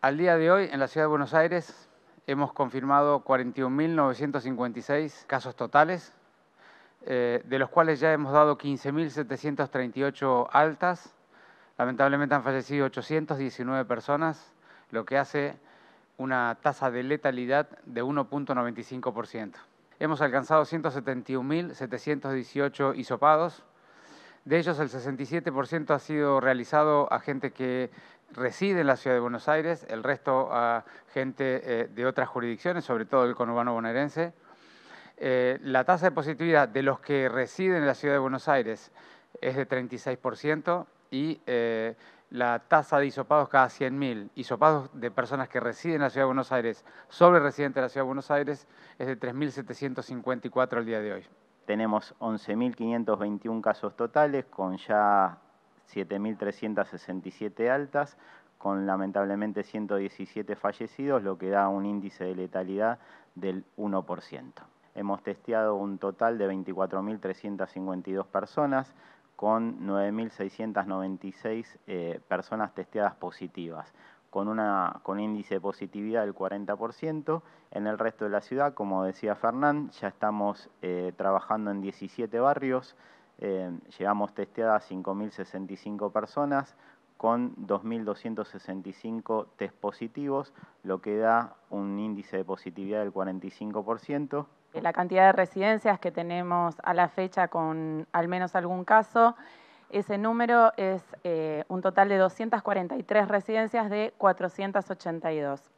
Al día de hoy, en la ciudad de Buenos Aires, hemos confirmado 41.956 casos totales, eh, de los cuales ya hemos dado 15.738 altas. Lamentablemente han fallecido 819 personas, lo que hace una tasa de letalidad de 1.95%. Hemos alcanzado 171.718 isopados, De ellos, el 67% ha sido realizado a gente que reside en la ciudad de Buenos Aires, el resto a ah, gente eh, de otras jurisdicciones, sobre todo el conurbano bonaerense. Eh, la tasa de positividad de los que residen en la ciudad de Buenos Aires es de 36% y eh, la tasa de isopados cada 100.000, isopados de personas que residen en la ciudad de Buenos Aires, sobre residentes de la ciudad de Buenos Aires, es de 3.754 al día de hoy. Tenemos 11.521 casos totales, con ya 7.367 altas, con lamentablemente 117 fallecidos, lo que da un índice de letalidad del 1%. Hemos testeado un total de 24.352 personas, con 9.696 eh, personas testeadas positivas, con, índice de positividad del 40%. En el resto de la ciudad, como decía Fernán, ya estamos eh, trabajando en 17 barrios, eh, llevamos testeadas 5.065 personas con 2.265 test positivos, lo que da un índice de positividad del 45%. Eh, la cantidad de residencias que tenemos a la fecha con al menos algún caso, ese número es eh, un total de 243 residencias de 482.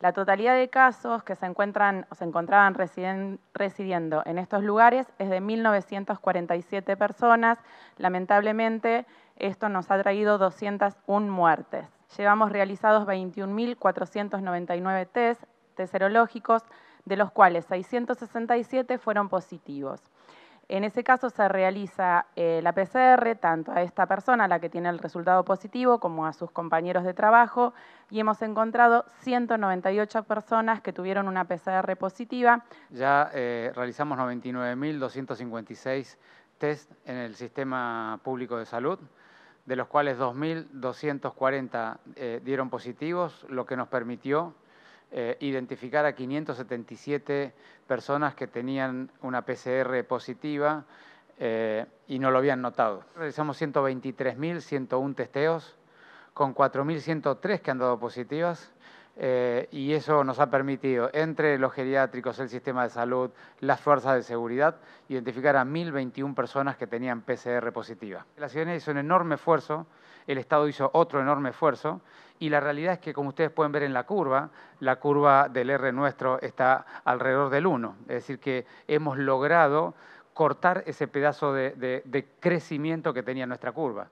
La totalidad de casos que se encuentran o se encontraban residiendo en estos lugares es de 1.947 personas. Lamentablemente, esto nos ha traído 201 muertes. Llevamos realizados 21.499 test, test serológicos, de los cuales 667 fueron positivos. En ese caso se realiza eh, la PCR tanto a esta persona, la que tiene el resultado positivo, como a sus compañeros de trabajo y hemos encontrado 198 personas que tuvieron una PCR positiva. Ya eh, realizamos 99.256 test en el sistema público de salud, de los cuales 2.240 eh, dieron positivos, lo que nos permitió eh, identificar a 577 personas que tenían una PCR positiva eh, y no lo habían notado. Realizamos 123.101 testeos, con 4.103 que han dado positivas eh, y eso nos ha permitido, entre los geriátricos, el sistema de salud, las fuerzas de seguridad, identificar a 1.021 personas que tenían PCR positiva. La ciudadanía hizo un enorme esfuerzo, el Estado hizo otro enorme esfuerzo, y la realidad es que, como ustedes pueden ver en la curva, la curva del R nuestro está alrededor del 1, es decir, que hemos logrado cortar ese pedazo de crecimiento que tenía nuestra curva.